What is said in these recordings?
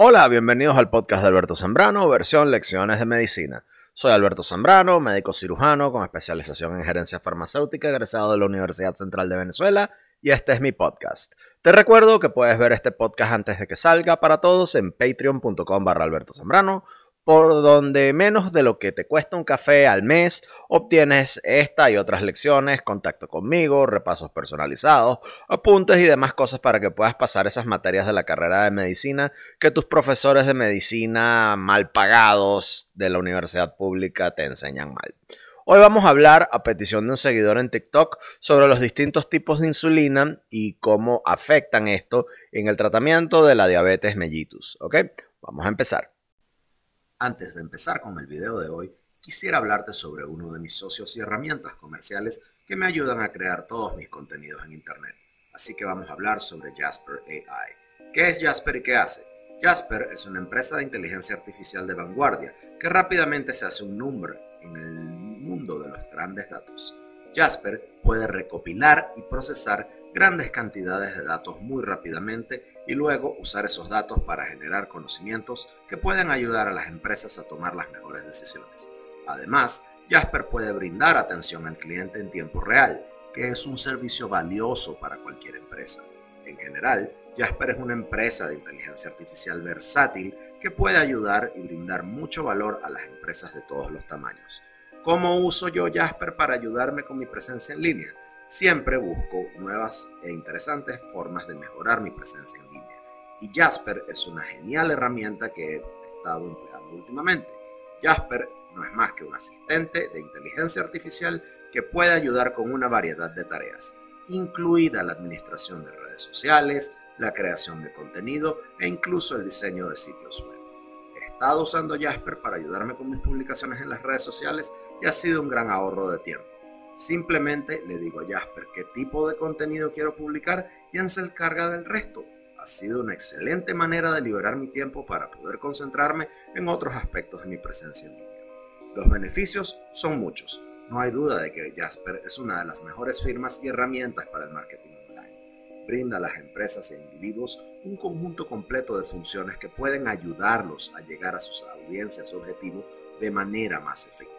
Hola, bienvenidos al podcast de Alberto Sembrano, versión Lecciones de Medicina. Soy Alberto Sembrano, médico cirujano con especialización en gerencia farmacéutica, egresado de la Universidad Central de Venezuela, y este es mi podcast. Te recuerdo que puedes ver este podcast antes de que salga para todos en patreon.com barra Alberto Sembrano por donde menos de lo que te cuesta un café al mes, obtienes esta y otras lecciones, contacto conmigo, repasos personalizados, apuntes y demás cosas para que puedas pasar esas materias de la carrera de medicina que tus profesores de medicina mal pagados de la universidad pública te enseñan mal. Hoy vamos a hablar, a petición de un seguidor en TikTok, sobre los distintos tipos de insulina y cómo afectan esto en el tratamiento de la diabetes mellitus. ¿Ok? Vamos a empezar. Antes de empezar con el video de hoy, quisiera hablarte sobre uno de mis socios y herramientas comerciales que me ayudan a crear todos mis contenidos en Internet. Así que vamos a hablar sobre Jasper AI. ¿Qué es Jasper y qué hace? Jasper es una empresa de inteligencia artificial de vanguardia que rápidamente se hace un nombre en el mundo de los grandes datos. Jasper puede recopilar y procesar grandes cantidades de datos muy rápidamente y luego usar esos datos para generar conocimientos que pueden ayudar a las empresas a tomar las mejores decisiones. Además, Jasper puede brindar atención al cliente en tiempo real, que es un servicio valioso para cualquier empresa. En general, Jasper es una empresa de inteligencia artificial versátil que puede ayudar y brindar mucho valor a las empresas de todos los tamaños. ¿Cómo uso yo Jasper para ayudarme con mi presencia en línea? Siempre busco nuevas e interesantes formas de mejorar mi presencia en línea y Jasper es una genial herramienta que he estado empleando últimamente. Jasper no es más que un asistente de inteligencia artificial que puede ayudar con una variedad de tareas, incluida la administración de redes sociales, la creación de contenido e incluso el diseño de sitios web. He estado usando Jasper para ayudarme con mis publicaciones en las redes sociales y ha sido un gran ahorro de tiempo. Simplemente le digo a Jasper qué tipo de contenido quiero publicar y él se encarga del resto. Ha sido una excelente manera de liberar mi tiempo para poder concentrarme en otros aspectos de mi presencia en línea. Los beneficios son muchos. No hay duda de que Jasper es una de las mejores firmas y herramientas para el marketing online. Brinda a las empresas e individuos un conjunto completo de funciones que pueden ayudarlos a llegar a sus audiencias objetivo de manera más efectiva.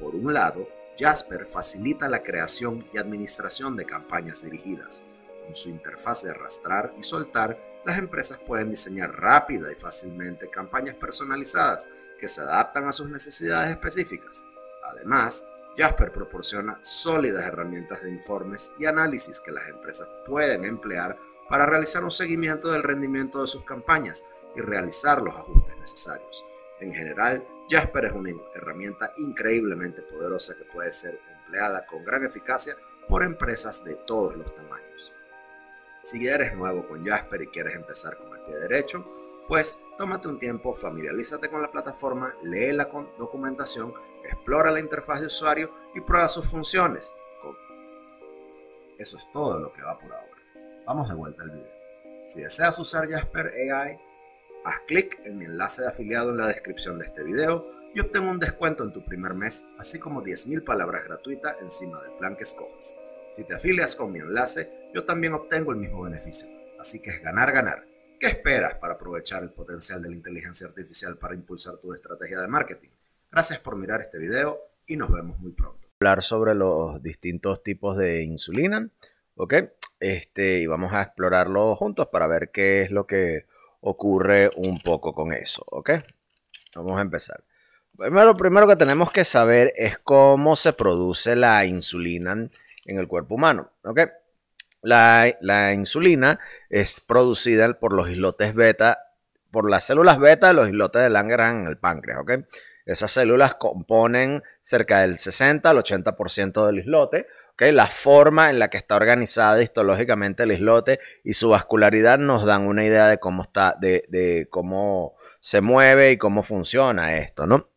Por un lado, Jasper facilita la creación y administración de campañas dirigidas. Con su interfaz de arrastrar y soltar, las empresas pueden diseñar rápida y fácilmente campañas personalizadas que se adaptan a sus necesidades específicas. Además, Jasper proporciona sólidas herramientas de informes y análisis que las empresas pueden emplear para realizar un seguimiento del rendimiento de sus campañas y realizar los ajustes necesarios. En general, Jasper es una herramienta increíblemente poderosa que puede ser empleada con gran eficacia por empresas de todos los tamaños. Si eres nuevo con Jasper y quieres empezar con el pie derecho, pues tómate un tiempo, familiarízate con la plataforma, lee la documentación, explora la interfaz de usuario y prueba sus funciones. Eso es todo lo que va por ahora. Vamos de vuelta al video. Si deseas usar Jasper AI, Haz clic en mi enlace de afiliado en la descripción de este video y obtén un descuento en tu primer mes, así como 10.000 palabras gratuitas encima del plan que escojas. Si te afilias con mi enlace, yo también obtengo el mismo beneficio. Así que es ganar, ganar. ¿Qué esperas para aprovechar el potencial de la inteligencia artificial para impulsar tu estrategia de marketing? Gracias por mirar este video y nos vemos muy pronto. Hablar sobre los distintos tipos de insulina, ¿ok? Este, y vamos a explorarlo juntos para ver qué es lo que ocurre un poco con eso, ¿ok? Vamos a empezar. Primero, lo primero que tenemos que saber es cómo se produce la insulina en el cuerpo humano, ¿ok? La, insulina es producida por los islotes beta, por las células beta de los islotes de Langerhans en el páncreas, ¿ok? Esas células componen cerca del 60 al 80% del islote, la forma en la que está organizada histológicamente el islote y su vascularidad nos dan una idea de cómo está, de, cómo se mueve y cómo funciona esto, ¿no?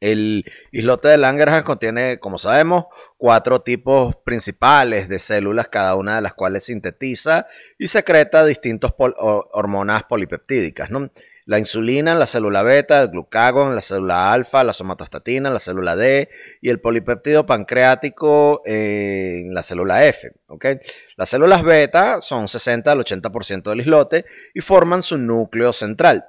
El islote de Langerhans contiene, como sabemos, cuatro tipos principales de células, cada una de las cuales sintetiza y secreta distintas hormonas polipeptídicas. ¿no? La insulina, la célula beta, el glucagón, la célula alfa, la somatostatina, la célula D y el polipeptido pancreático eh, en la célula F. Las células beta son 60 al 80% del islote y forman su núcleo central.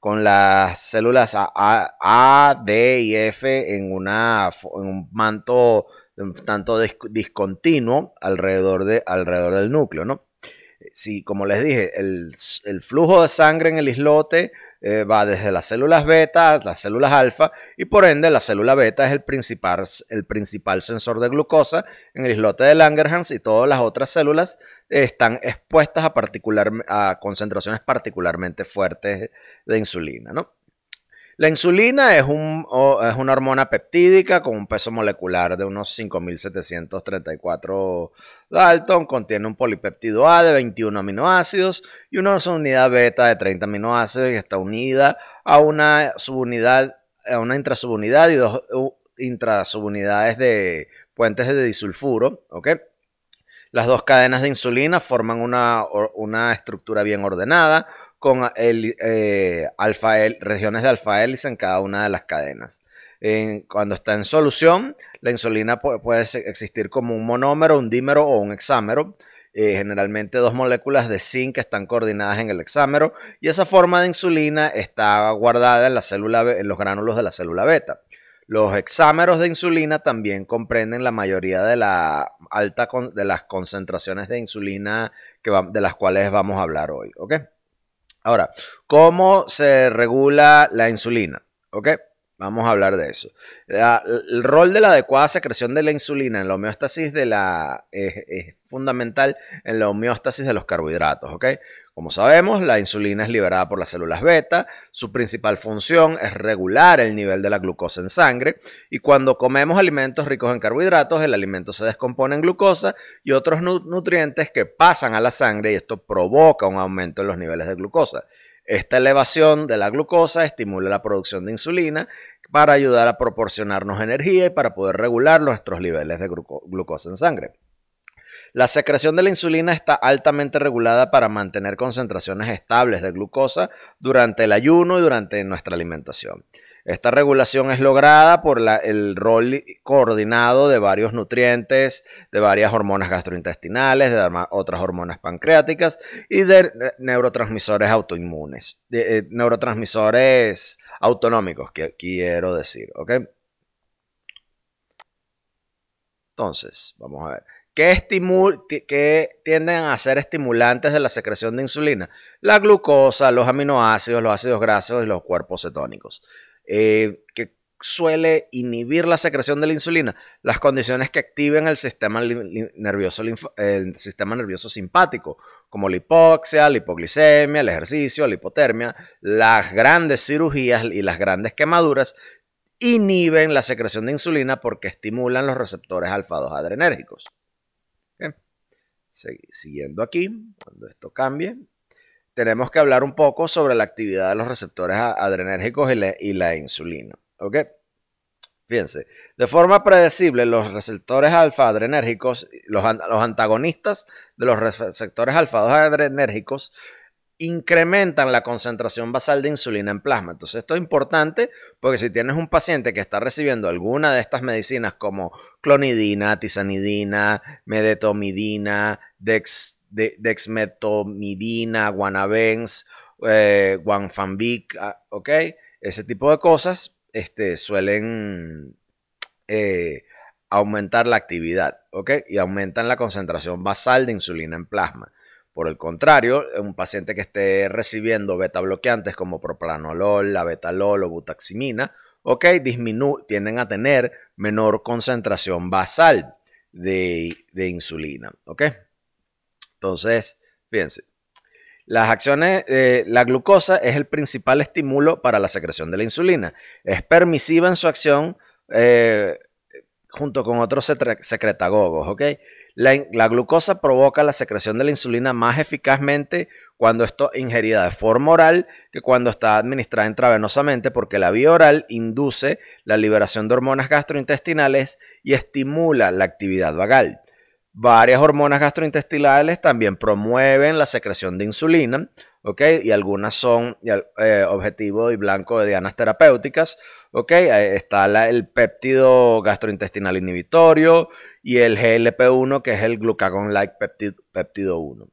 con las células A, A, D y F en, una, un manto tanto discontinuo alrededor, de, alrededor del núcleo, ¿no? si, como les dije, el, flujo de sangre en el islote eh, va desde las células beta a las células alfa y por ende la célula beta es el principal, el principal sensor de glucosa en el islote de Langerhans y todas las otras células están expuestas a, a concentraciones particularmente fuertes de insulina, ¿no? La insulina es, una hormona peptídica con un peso molecular de unos 5.734 Dalton, contiene un polipeptido A de 21 aminoácidos y una subunidad beta de 30 aminoácidos que está unida a una subunidad, a una intrasubunidad y dos intrasubunidades de puentes de disulfuro, Las dos cadenas de insulina forman una estructura bien ordenada, con el, eh, regiones de alfa hélice en cada una de las cadenas. cuando está en solución, la insulina puede, existir como un monómero, un dímero o un hexámero. Eh, generalmente dos moléculas de zinc que están coordinadas en el hexámero y esa forma de insulina está guardada en, la célula, en los gránulos de la célula beta. Los hexámeros de insulina también comprenden la mayoría de, la alta de las concentraciones de insulina de las cuales vamos a hablar hoy. ¿okay? Ahora, ¿cómo se regula la insulina? ¿Ok? Vamos a hablar de eso. el rol de la adecuada secreción de la insulina en la homeostasis de la, es, fundamental en la homeostasis de los carbohidratos, como sabemos, la insulina es liberada por las células beta, su principal función es regular el nivel de la glucosa en sangre y cuando comemos alimentos ricos en carbohidratos, el alimento se descompone en glucosa y otros nutrientes que pasan a la sangre y esto provoca un aumento en los niveles de glucosa. Esta elevación de la glucosa estimula la producción de insulina para ayudar a proporcionarnos energía y para poder regular nuestros niveles de glucosa en sangre. La secreción de la insulina está altamente regulada para mantener concentraciones estables de glucosa durante el ayuno y durante nuestra alimentación. Esta regulación es lograda por el rol coordinado de varios nutrientes, de varias hormonas gastrointestinales, de otras hormonas pancreáticas y de neurotransmisores autoinmunes, de, eh, neurotransmisores autonómicos, que quiero decir, ¿ok? Entonces, vamos a ver. ¿Qué, tienden a ser estimulantes de la secreción de insulina? La glucosa, los aminoácidos, los ácidos grasos y los cuerpos cetónicos. Eh, ¿Qué suele inhibir la secreción de la insulina? Las condiciones que activen el sistema nervioso, el sistema nervioso simpático, como la hipoxia, la hipoglicemia, el ejercicio, la hipotermia. Las grandes cirugías y las grandes quemaduras inhiben la secreción de insulina porque estimulan los receptores alfa adrenérgicos. Siguiendo aquí, cuando esto cambie, tenemos que hablar un poco sobre la actividad de los receptores adrenérgicos y la, insulina. ¿Ok? Fíjense, de forma predecible, los receptores alfa adrenérgicos, los, los antagonistas de los receptores alfa adrenérgicos incrementan la concentración basal de insulina en plasma. Entonces esto es importante porque si tienes un paciente que está recibiendo alguna de estas medicinas como clonidina, tizanidina, medetomidina, dex, dexmetomidina, guanabens, eh, guanfambic, ah, ¿ok? Ese tipo de cosas este, suelen eh, aumentar la actividad, ¿ok? Y aumentan la concentración basal de insulina en plasma. Por el contrario, un paciente que esté recibiendo beta bloqueantes como propranolol, la betalol o butaximina, ok, disminu tienden a tener menor concentración basal de, insulina, ok. Entonces, fíjense, las acciones, eh, la glucosa es el principal estímulo para la secreción de la insulina. Es permisiva en su acción eh, junto con otros secretagogos, ¿ok? La, glucosa provoca la secreción de la insulina más eficazmente cuando esto ingerida de forma oral que cuando está administrada intravenosamente, porque la vía oral induce la liberación de hormonas gastrointestinales y estimula la actividad vagal. Varias hormonas gastrointestinales también promueven la secreción de insulina, y algunas son eh, objetivo y blanco de dianas terapéuticas, Está el péptido gastrointestinal inhibitorio y el GLP-1, que es el glucagon like péptido 1,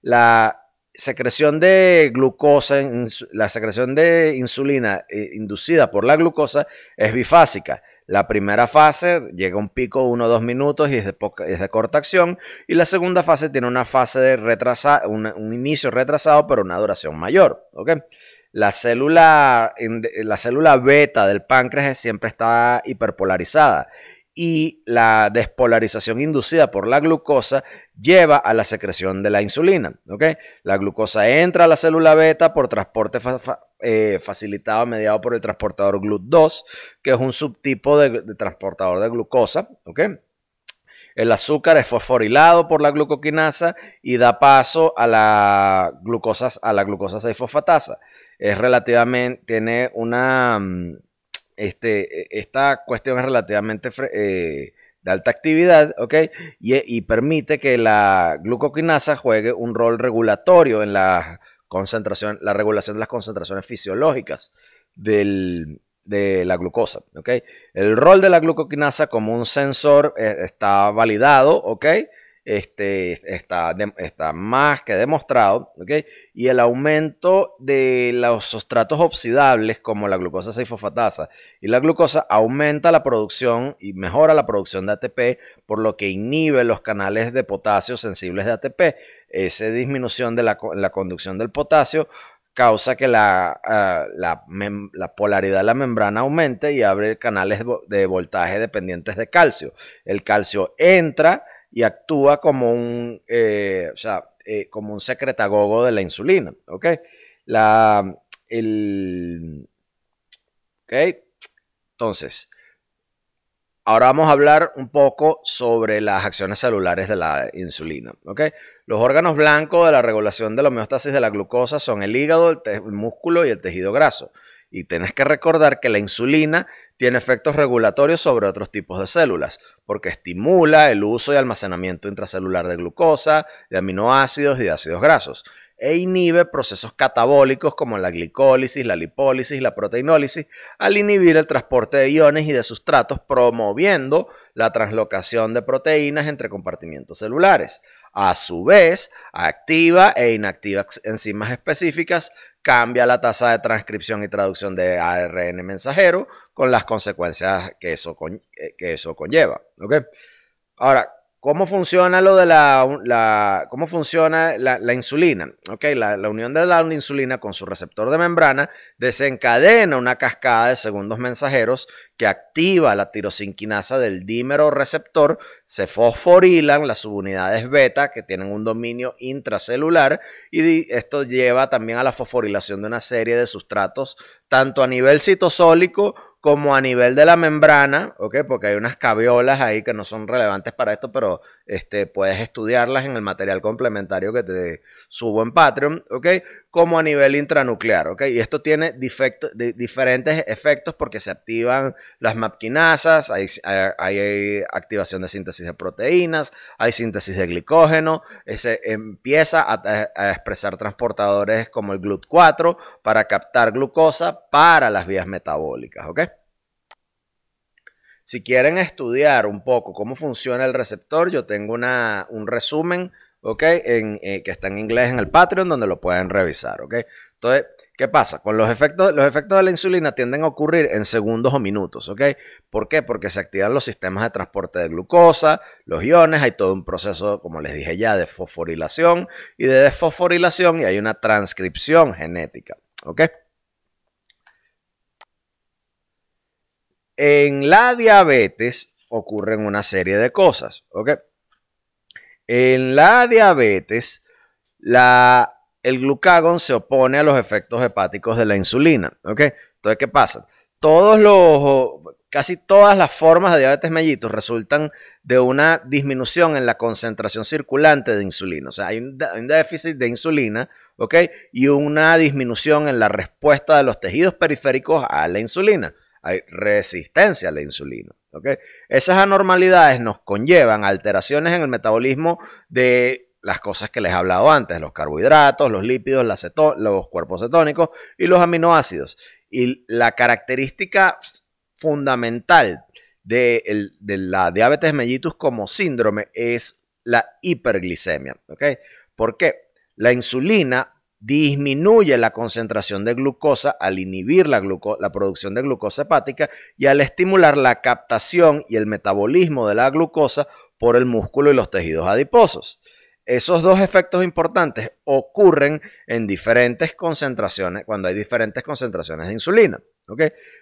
La secreción de glucosa, la secreción de insulina eh, inducida por la glucosa es bifásica la primera fase llega a un pico, uno o dos minutos y es de, corta acción. Y la segunda fase tiene una fase de retrasa, un, inicio retrasado, pero una duración mayor. La, célula, la célula beta del páncreas siempre está hiperpolarizada y la despolarización inducida por la glucosa lleva a la secreción de la insulina. La glucosa entra a la célula beta por transporte eh, facilitado mediado por el transportador GLUT2, que es un subtipo de, transportador de glucosa. El azúcar es fosforilado por la glucoquinasa y da paso a la glucosa, a la glucosa fosfatasa Es relativamente, tiene una... Mm, este, e, esta cuestión es relativamente eh, de alta actividad, ¿ok? E, y, permite que la glucoquinasa juegue un rol regulatorio en la concentración, la regulación de las concentraciones fisiológicas de la glucosa, ¿ok? El rol de la glucoquinasa como un sensor eh, está validado, ¿ok? este, está, más que demostrado, y el aumento de los sustratos oxidables como la glucosa 6 y la glucosa aumenta la producción y mejora la producción de ATP, por lo que inhibe los canales de potasio sensibles de ATP. Esa disminución de la, conducción del potasio causa que la, ah, la, polaridad de la membrana aumente y abre canales de voltaje dependientes de calcio. El calcio entra y actúa como un, eh, eh, como un secretagogo de la insulina. ¿Ok? La, Entonces, ahora vamos a hablar un poco sobre las acciones celulares de la insulina. ¿Ok? Los órganos blancos de la regulación de la homeostasis de la glucosa son el hígado, el, el músculo y el tejido graso. Y tienes que recordar que la insulina tiene efectos regulatorios sobre otros tipos de células, porque estimula el uso y almacenamiento intracelular de glucosa, de aminoácidos y de ácidos grasos, e inhibe procesos catabólicos como la glicólisis, la lipólisis y la proteinólisis, al inhibir el transporte de iones y de sustratos, promoviendo la translocación de proteínas entre compartimientos celulares. A su vez, activa e inactiva enzimas específicas, cambia la tasa de transcripción y traducción de ARN mensajero, con las consecuencias que eso, eh, que eso conlleva. Ahora, ¿cómo funciona lo de la, cómo funciona la, insulina? La, la, unión de la insulina con su receptor de membrana desencadena una cascada de segundos mensajeros que activa la tirosinquinasa del dímero receptor, se fosforilan las subunidades beta que tienen un dominio intracelular y esto lleva también a la fosforilación de una serie de sustratos, tanto a nivel citosólico como a nivel de la membrana, ¿ok? Porque hay unas caviolas ahí que no son relevantes para esto, pero este, puedes estudiarlas en el material complementario que te subo en Patreon, ¿ok? como a nivel intranuclear, ¿ok? Y esto tiene diferentes efectos porque se activan las mapquinasas, hay, activación de síntesis de proteínas, hay síntesis de glicógeno, se empieza a, expresar transportadores como el GLUT4 para captar glucosa para las vías metabólicas, ¿ok? Si quieren estudiar un poco cómo funciona el receptor, yo tengo un resumen ¿ok? Eh, que está en inglés en el Patreon, donde lo pueden revisar, ¿ok? Entonces, ¿qué pasa? Con los efectos, los efectos de la insulina tienden a ocurrir en segundos o minutos, ¿ok? ¿Por qué? Porque se activan los sistemas de transporte de glucosa, los iones, hay todo un proceso, como les dije ya, de fosforilación y de desfosforilación y hay una transcripción genética, ¿ok? En la diabetes ocurren una serie de cosas, ¿ok? En la diabetes, el glucagón se opone a los efectos hepáticos de la insulina. ¿ok? Entonces, ¿qué pasa? Todos los, casi todas las formas de diabetes mellitus resultan de una disminución en la concentración circulante de insulina. O sea, hay un, un déficit de insulina ¿ok? y una disminución en la respuesta de los tejidos periféricos a la insulina. Hay resistencia a la insulina. Esas anormalidades nos conllevan alteraciones en el metabolismo de las cosas que les he hablado antes, los carbohidratos, los lípidos, los cuerpos cetónicos y los aminoácidos. Y la característica fundamental de, la diabetes mellitus como síndrome es la hiperglicemia. ¿Por qué? La insulina disminuye la concentración de glucosa al inhibir la, producción de glucosa hepática y al estimular la captación y el metabolismo de la glucosa por el músculo y los tejidos adiposos. Esos dos efectos importantes ocurren en diferentes concentraciones, cuando hay diferentes concentraciones de insulina.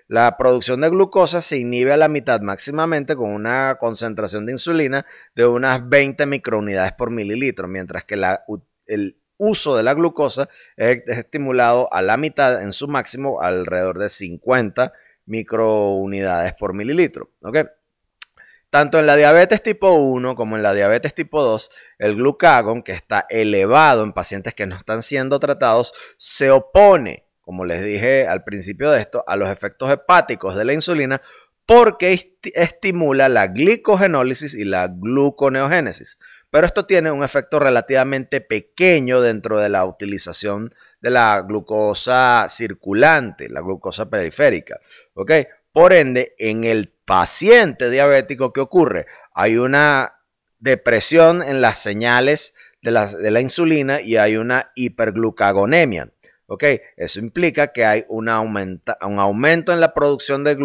La producción de glucosa se inhibe a la mitad máximamente con una concentración de insulina de unas 20 microunidades por mililitro, mientras que la, el uso de la glucosa es estimulado a la mitad en su máximo, alrededor de 50 microunidades por mililitro. Tanto en la diabetes tipo 1 como en la diabetes tipo 2, el glucagón, que está elevado en pacientes que no están siendo tratados, se opone, como les dije al principio de esto, a los efectos hepáticos de la insulina porque estimula la glicogenólisis y la gluconeogénesis pero esto tiene un efecto relativamente pequeño dentro de la utilización de la glucosa circulante, la glucosa periférica. Por ende, en el paciente diabético, ¿qué ocurre? Hay una depresión en las señales de la insulina y hay una hiperglucagonemia. Eso implica que hay un aumento en la producción de,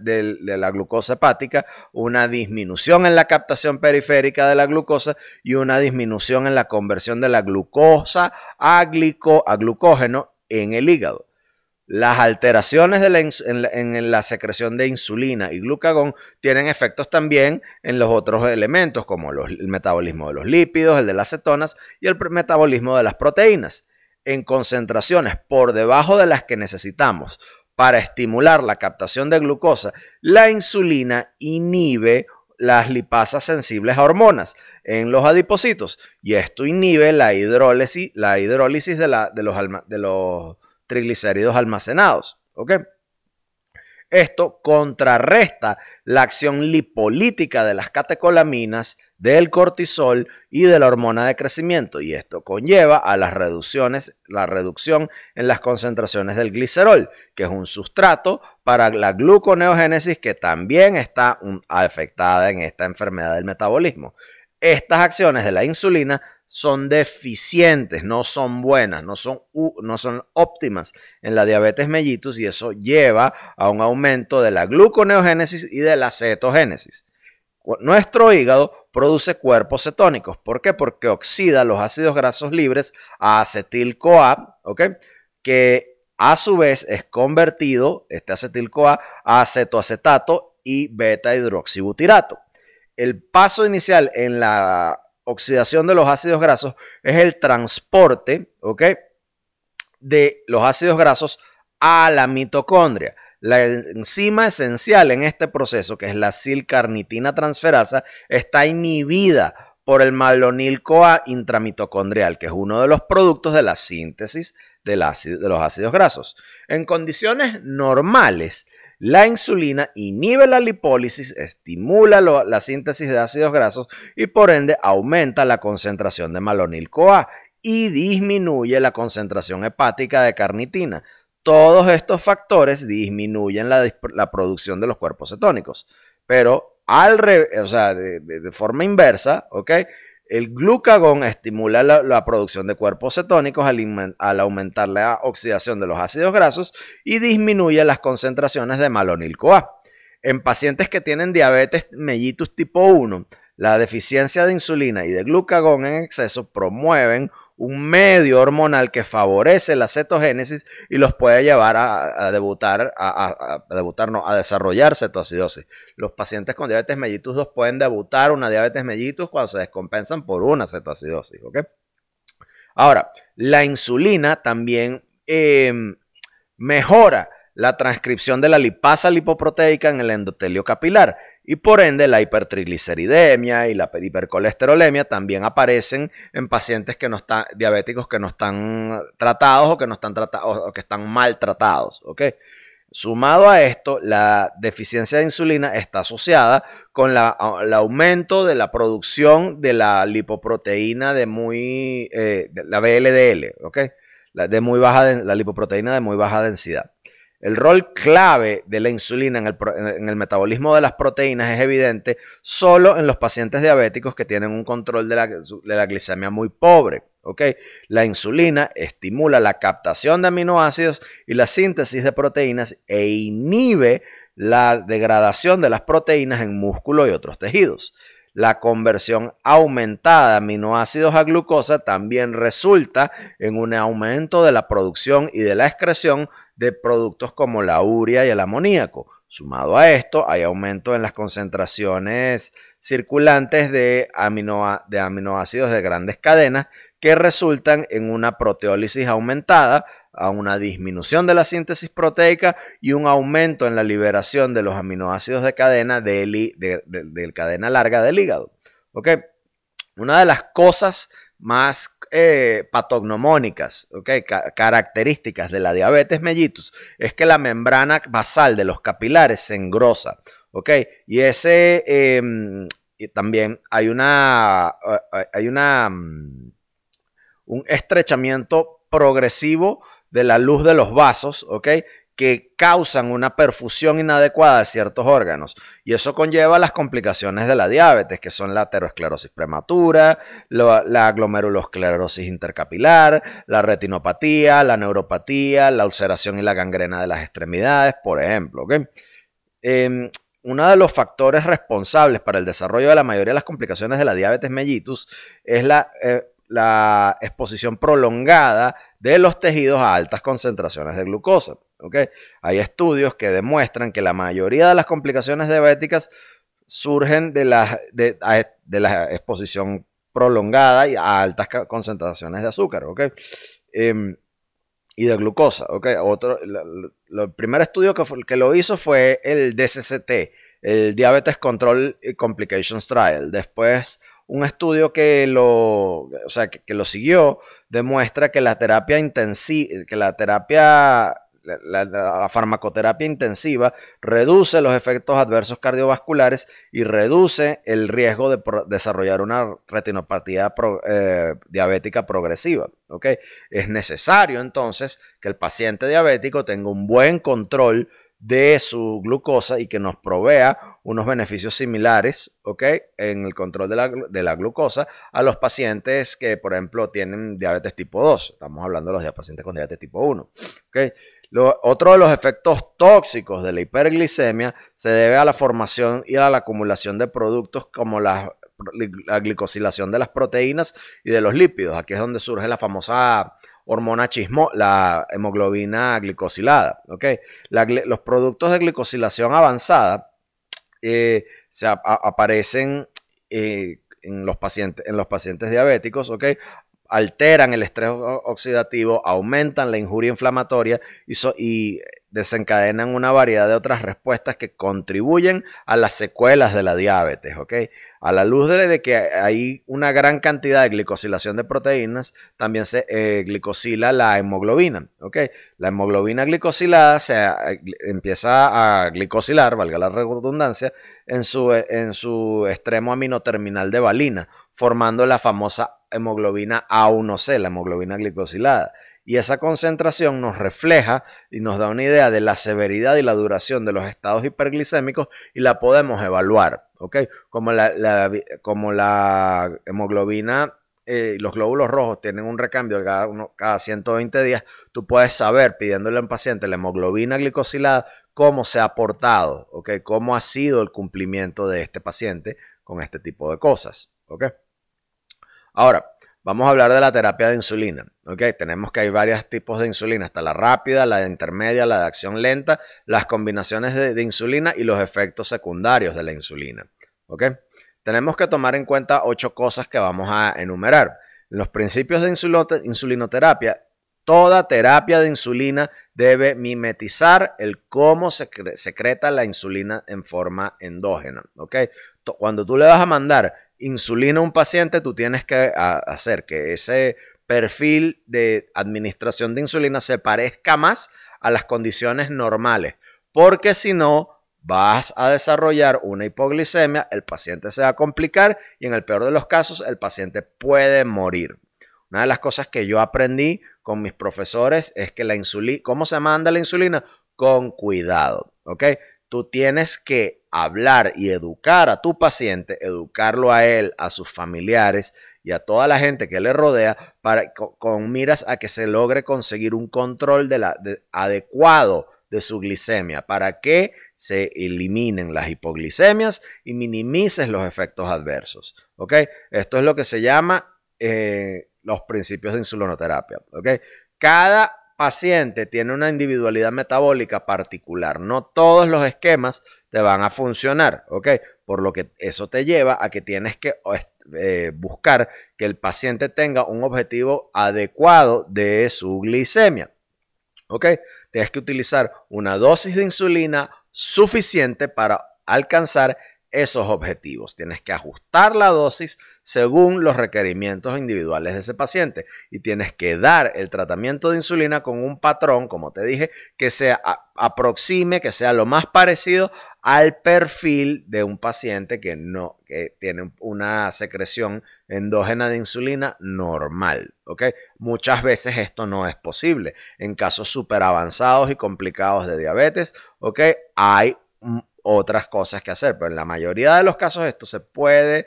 de, la glucosa hepática, una disminución en la captación periférica de la glucosa y una disminución en la conversión de la glucosa a, a glucógeno en el hígado. Las alteraciones en, la, secreción de insulina y glucagón tienen efectos también en los otros elementos como el metabolismo de los lípidos, el de las cetonas y el metabolismo de las proteínas en concentraciones por debajo de las que necesitamos para estimular la captación de glucosa, la insulina inhibe las lipasas sensibles a hormonas en los adipocitos y esto inhibe la hidrólisis, la de, de, los, triglicéridos almacenados. Esto contrarresta la acción lipolítica de las catecolaminas del cortisol y de la hormona de crecimiento y esto conlleva a las reducciones, la reducción en las concentraciones del glicerol, que es un sustrato para la gluconeogénesis que también está afectada en esta enfermedad del metabolismo. Estas acciones de la insulina son deficientes, no son buenas, no son, no son óptimas en la diabetes mellitus y eso lleva a un aumento de la gluconeogénesis y de la cetogénesis. Nuestro hígado produce cuerpos cetónicos. ¿Por qué? Porque oxida los ácidos grasos libres a acetil-CoA, Que a su vez es convertido, este acetil-CoA, a acetoacetato y beta-hidroxibutirato. El paso inicial en la oxidación de los ácidos grasos es el transporte, De los ácidos grasos a la mitocondria. La enzima esencial en este proceso, que es la silcarnitina transferasa, está inhibida por el malonil CoA intramitocondrial, que es uno de los productos de la síntesis de los ácidos grasos. En condiciones normales, la insulina inhibe la lipólisis, estimula la síntesis de ácidos grasos y por ende aumenta la concentración de malonil CoA y disminuye la concentración hepática de carnitina, todos estos factores disminuyen la, producción de los cuerpos cetónicos, pero al de, forma inversa, El glucagón estimula la, producción de cuerpos cetónicos al, aumentar la oxidación de los ácidos grasos y disminuye las concentraciones de malonil-CoA. En pacientes que tienen diabetes mellitus tipo 1, la deficiencia de insulina y de glucagón en exceso promueven un medio hormonal que favorece la cetogénesis y los puede llevar a, debutar, a, desarrollar cetoacidosis. Los pacientes con diabetes mellitus 2 pueden debutar una diabetes mellitus cuando se descompensan por una cetoacidosis. Ahora, la insulina también eh, mejora la transcripción de la lipasa lipoproteica en el endotelio capilar y por ende la hipertrigliceridemia y la hipercolesterolemia también aparecen en pacientes que no están diabéticos que no están tratados o que no están tratados o que están maltratados, ¿ok? Sumado a esto, la deficiencia de insulina está asociada con el aumento de la producción de la lipoproteína de muy, eh, la BLDL, ¿ok? de muy baja, de, la lipoproteína de muy baja densidad. El rol clave de la insulina en el, metabolismo de las proteínas es evidente solo en los pacientes diabéticos que tienen un control de la, glicemia muy pobre. La insulina estimula la captación de aminoácidos y la síntesis de proteínas e inhibe la degradación de las proteínas en músculo y otros tejidos la conversión aumentada de aminoácidos a glucosa también resulta en un aumento de la producción y de la excreción de productos como la urea y el amoníaco. Sumado a esto, hay aumento en las concentraciones circulantes de, de aminoácidos de grandes cadenas que resultan en una proteólisis aumentada, a una disminución de la síntesis proteica y un aumento en la liberación de los aminoácidos de cadena, de, cadena larga del hígado. ¿okay? Una de las cosas más eh, patognomónicas, características de la diabetes mellitus, es que la membrana basal de los capilares se engrosa. ¿okay? Y ese em, y también hay una eh, hay una mm, un estrechamiento progresivo de la luz de los vasos, ¿ok? Que causan una perfusión inadecuada de ciertos órganos. Y eso conlleva las complicaciones de la diabetes, que son la aterosclerosis prematura, la glomerulosclerosis intercapilar, la retinopatía, la neuropatía, la ulceración y la gangrena de las extremidades, por ejemplo, ¿ok? Em, uno de los factores responsables para el desarrollo de la mayoría de las complicaciones de la diabetes mellitus es la, eh, la exposición prolongada de los tejidos a altas concentraciones de glucosa. Hay estudios que demuestran que la mayoría de las complicaciones diabéticas surgen de la, de, la exposición prolongada y a altas concentraciones de azúcar. Em, y de glucosa. Otro, el primer estudio que, que, lo hizo fue el DCCT, el Diabetes Control Complications Trial. Después un estudio que lo, sea, que, lo siguió demuestra que la terapia intensiva, que la terapia la, farmacoterapia intensiva reduce los efectos adversos cardiovasculares y reduce el riesgo de desarrollar una retinopatía eh, diabética progresiva. Es necesario entonces que el paciente diabético tenga un buen control de su glucosa y que nos provea unos beneficios similares, ¿ok? En el control de la, glucosa a los pacientes que, por ejemplo, tienen diabetes tipo 2. Estamos hablando de los pacientes con diabetes tipo 1, ¿ok? otro de los efectos tóxicos de la hiperglicemia se debe a la formación y a la acumulación de productos como la glicosilación de las proteínas y de los lípidos. Aquí es donde surge la famosa hormona chismo, la hemoglobina glicosilada. los productos de glicosilación avanzada eh, se aparecen eh, en, los pacientes, en los pacientes diabéticos, ¿ok? Alteran el estrés oxidativo, aumentan la injuria inflamatoria y, y desencadenan una variedad de otras respuestas que contribuyen a las secuelas de la diabetes, ¿ok? A la luz de, que hay una gran cantidad de glicosilación de proteínas, también se eh, glicosila la hemoglobina. La hemoglobina glicosilada se eh, empieza a glicosilar, valga la redundancia, en su, eh, en su extremo aminoterminal de valina, formando la famosa hemoglobina A1C, la hemoglobina glicosilada y esa concentración nos refleja y nos da una idea de la severidad y la duración de los estados hiperglicémicos y la podemos evaluar. ¿ok? Como la, como la hemoglobina eh, y los glóbulos rojos tienen un recambio cada, uno, cada 120 días, tú puedes saber pidiéndole a un paciente la hemoglobina glicosilada cómo se ha aportado, ¿ok? Cómo ha sido el cumplimiento de este paciente con este tipo de cosas, ¿ok? Ahora, Vamos a hablar de la terapia de insulina. ¿ok? Tenemos que hay varios tipos de insulina, está la rápida, la intermedia, la de acción lenta, las combinaciones de, insulina y los efectos secundarios de la insulina. ¿ok? Tenemos que tomar en cuenta ocho cosas que vamos a enumerar. Los principios de insulinoterapia, toda terapia de insulina debe mimetizar el cómo se secreta la insulina en forma endógena. ¿ok? Cuando tú le vas a mandar insulina a un paciente, tú tienes que hacer que ese perfil de administración de insulina se parezca más a las condiciones normales, porque si no, vas a desarrollar una hipoglicemia, el paciente se va a complicar y en el peor de los casos, el paciente puede morir. Una de las cosas que yo aprendí con mis profesores es que la insulina, ¿cómo se manda la insulina? Con cuidado, ¿ok? Tú tienes que hablar y educar a tu paciente, educarlo a él, a sus familiares y a toda la gente que le rodea para, con, miras a que se logre conseguir un control adecuado de su glicemia para que se eliminen las hipoglicemias y minimices los efectos adversos. Esto es lo que se llama eh, los principios de insulonoterapia. ¿ok? Cada paciente tiene una individualidad metabólica particular. No todos los esquemas te van a funcionar, ¿ok? Por lo que eso te lleva a que tienes que eh, buscar que el paciente tenga un objetivo adecuado de su glicemia, ¿ok? Tienes que utilizar una dosis de insulina suficiente para alcanzar esos objetivos. Tienes que ajustar la dosis según los requerimientos individuales de ese paciente y tienes que dar el tratamiento de insulina con un patrón, como te dije, que se aproxime, que sea lo más parecido al perfil de un paciente que no que tiene una secreción endógena de insulina normal, ¿ok? Muchas veces esto no es posible. En casos súper avanzados y complicados de diabetes, ¿ok? Hay otras cosas que hacer, pero en la mayoría de los casos esto se puede,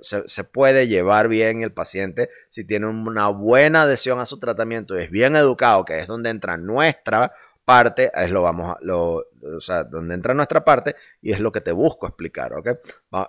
se, puede llevar bien el paciente si tiene una buena adhesión a su tratamiento y es bien educado, que es donde entra nuestra parte, es lo vamos lo, o sea, donde entra nuestra parte y es lo que te busco explicar, ¿ok?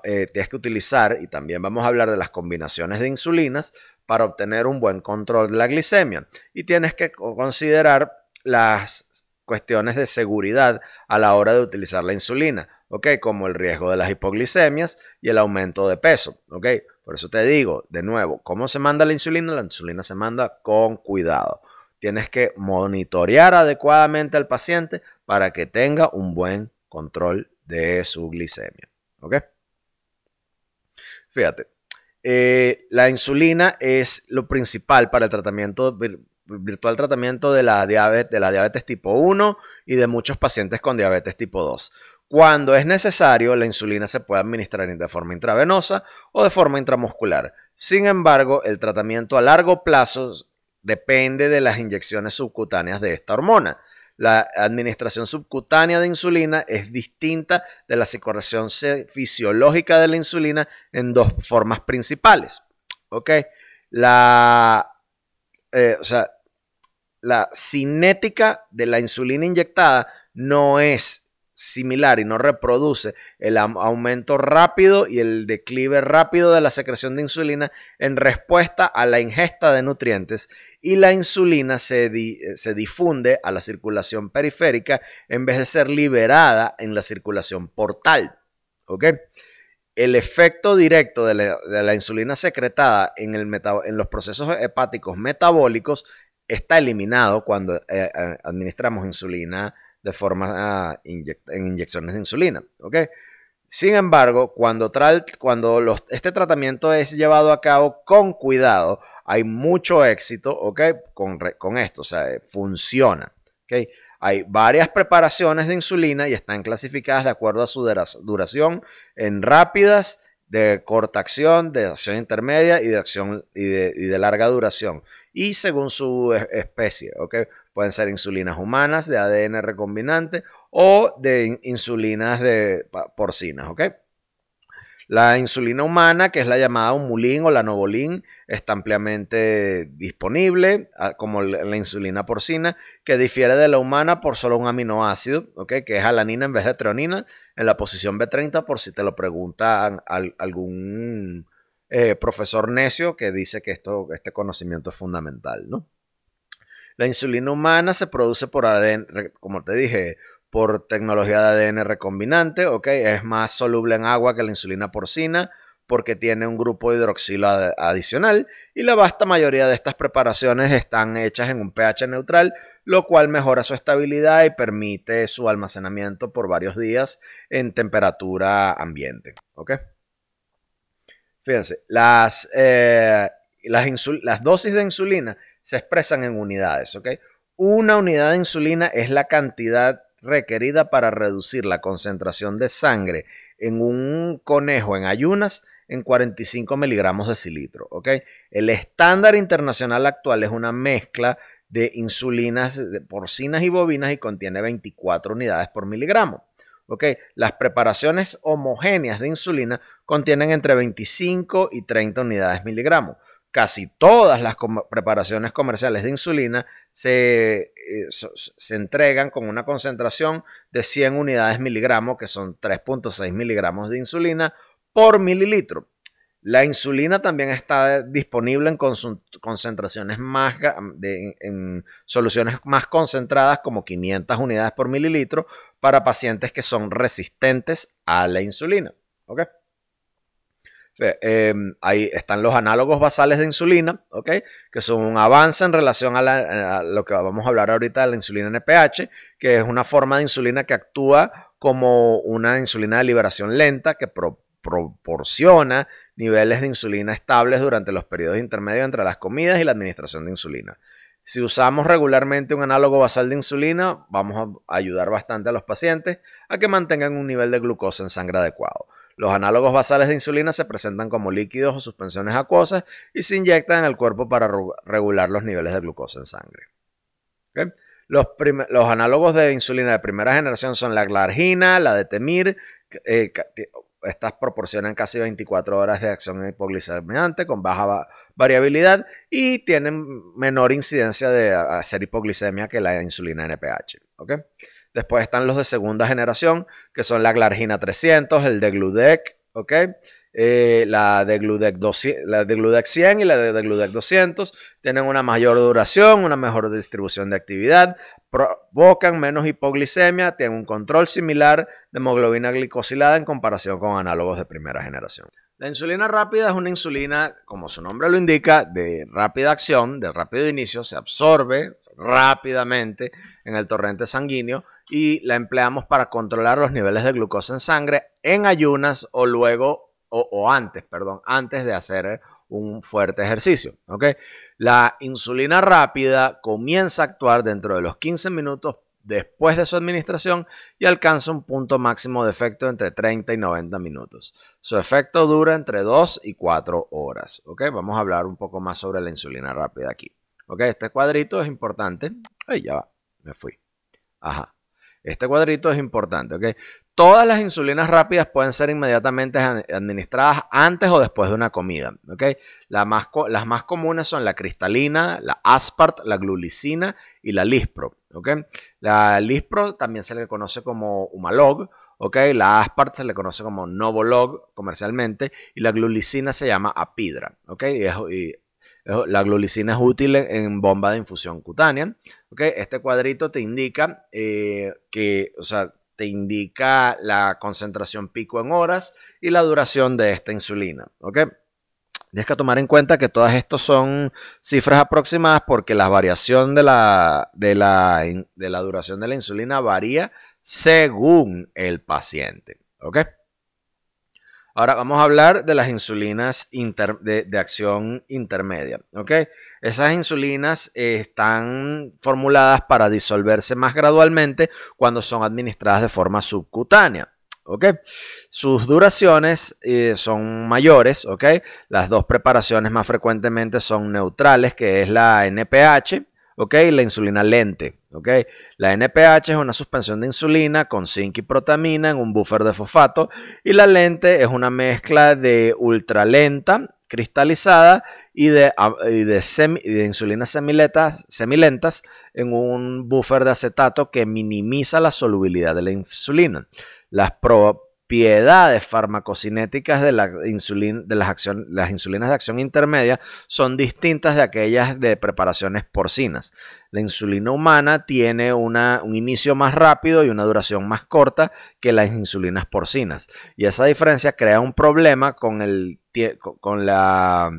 Eh, tienes que utilizar, y también vamos a hablar de las combinaciones de insulinas para obtener un buen control de la glicemia. Y tienes que considerar las cuestiones de seguridad a la hora de utilizar la insulina, ¿ok? Como el riesgo de las hipoglicemias y el aumento de peso, ¿ok? Por eso te digo, de nuevo, ¿cómo se manda la insulina? La insulina se manda con cuidado. Tienes que monitorear adecuadamente al paciente para que tenga un buen control de su glicemia, ¿ok? Fíjate, eh, la insulina es lo principal para el tratamiento virtual tratamiento de la, diabetes, de la diabetes tipo 1 y de muchos pacientes con diabetes tipo 2. Cuando es necesario, la insulina se puede administrar de forma intravenosa o de forma intramuscular. Sin embargo, el tratamiento a largo plazo depende de las inyecciones subcutáneas de esta hormona. La administración subcutánea de insulina es distinta de la circulación fisiológica de la insulina en dos formas principales. ¿Ok? La, eh, o sea, la cinética de la insulina inyectada no es similar y no reproduce el aumento rápido y el declive rápido de la secreción de insulina en respuesta a la ingesta de nutrientes y la insulina se, difunde a la circulación periférica en vez de ser liberada en la circulación portal. el efecto directo de la, insulina secretada en, en, los procesos hepáticos metabólicos está eliminado cuando eh, eh, administramos insulina de forma ah, en inyecciones de insulina. Sin embargo, cuando, cuando este tratamiento es llevado a cabo con cuidado, hay mucho éxito con, esto, o sea, eh, funciona. Hay varias preparaciones de insulina y están clasificadas de acuerdo a su duración en rápidas, de corta acción, de acción intermedia y de acción y de larga duración y según su e-, especie, ¿ok? Pueden ser insulinas humanas, de ADN recombinante o de insulinas de porcinas, ¿ok? La insulina humana, que es la llamada humulin o la novolin, está ampliamente disponible, ah, como la insulina porcina, que difiere de la humana por solo un aminoácido, ¿ok? que es alanina en vez de treonina, en la posición B30, por si te lo preguntan algún eh, profesor necio que dice que esto, este conocimiento es fundamental, ¿no? La insulina humana se produce por ADN, como te dije, por tecnología de ADN recombinante, ¿ok? Es más soluble en agua que la insulina porcina porque tiene un grupo de hidroxilo adicional y la vasta mayoría de estas preparaciones están hechas en un pH neutral, lo cual mejora su estabilidad y permite su almacenamiento por varios días en temperatura ambiente, ¿ok? Fíjense, las, eh, las, dosis de insulina se expresan en unidades, ¿ok? Una unidad de insulina es la cantidad requerida para reducir la concentración de sangre en un conejo en ayunas en 45 miligramos de cilitro. ¿ok? El estándar internacional actual es una mezcla de insulinas de porcinas y bovinas y contiene 24 unidades por miligramo. Las preparaciones homogéneas de insulina contienen entre 25 y 30 unidades miligramos. Casi todas las preparaciones comerciales de insulina se, eh, se, entregan con una concentración de 100 unidades miligramos, que son 3.6 miligramos de insulina por mililitro. La insulina también está disponible en concentraciones más, en soluciones más concentradas, como 500 unidades por mililitro, para pacientes que son resistentes a la insulina. ¿okay? Em, ahí están los análogos basales de insulina, ¿okay? que son un avance en relación a, lo que vamos a hablar ahorita de la insulina NPH, que es una forma de insulina que actúa como una insulina de liberación lenta que proporciona niveles de insulina estables durante los periodos intermedios entre las comidas y la administración de insulina. Si usamos regularmente un análogo basal de insulina, vamos a ayudar bastante a los pacientes a que mantengan un nivel de glucosa en sangre adecuado. Los análogos basales de insulina se presentan como líquidos o suspensiones acuosas y se inyectan en el cuerpo para regular los niveles de glucosa en sangre. Los, análogos de insulina de primera generación son la glargina, la de temir, eh, estas proporcionan casi 24 horas de acción hipoglicemiante con baja variabilidad y tienen menor incidencia de hacer hipoglicemia que la insulina NPH. Después están los de segunda generación, que son la glargina 300, el de Gludec, eh, la, de Gludec de 100 y la de Gludec 200 tienen una mayor duración, una mejor distribución de actividad, provocan menos hipoglicemia, tienen un control similar de hemoglobina glicosilada en comparación con análogos de primera generación. La insulina rápida es una insulina, como su nombre lo indica, de rápida acción, de rápido inicio, se absorbe rápidamente en el torrente sanguíneo y la empleamos para controlar los niveles de glucosa en sangre en ayunas o luego o, antes, perdón, antes de hacer un fuerte ejercicio. ¿okay? La insulina rápida comienza a actuar dentro de los 15 minutos después de su administración y alcanza un punto máximo de efecto entre 30 y 90 minutos. Su efecto dura entre 2 y 4 horas. ¿okay? Vamos a hablar un poco más sobre la insulina rápida aquí. ¿okay? Este cuadrito es importante. Ay, ya va, me fui. Ajá. Este cuadrito es importante, ¿ok? Todas las insulinas rápidas pueden ser inmediatamente administradas antes o después de una comida. las más comunes son la cristalina, la aspart, la glulicina y la lispro. La lispro también se le conoce como humalog. La aspart se le conoce como novolog comercialmente y la glulicina se llama apidra. Y la glulicina es útil en bomba de infusión cutánea. Este cuadrito te indica eh, que, o sea, te indica la concentración pico en horas y la duración de esta insulina. ¿ok? Tienes que tomar en cuenta que todas estas son cifras aproximadas porque la variación de la, de la, duración de la insulina varía según el paciente. ¿ok? Ahora vamos a hablar de las insulinas de, de, acción intermedia. ¿ok? Esas insulinas eh, están formuladas para disolverse más gradualmente cuando son administradas de forma subcutánea. ¿ok? Sus duraciones eh, son mayores, ¿ok? Las dos preparaciones más frecuentemente son neutrales, que es la NPH, ¿ok? y la insulina lente, La NPH es una suspensión de insulina con zinc y protamina en un buffer de fosfato y la lente es una mezcla de ultralenta cristalizada y de, y de, de insulinas semilentas en un buffer de acetato que minimiza la solubilidad de la insulina. Las propiedades farmacocinéticas de, la de las, acción, las insulinas de acción intermedia son distintas de aquellas de preparaciones porcinas. La insulina humana tiene una, un inicio más rápido y una duración más corta que las insulinas porcinas. Y esa diferencia crea un problema con, el, con la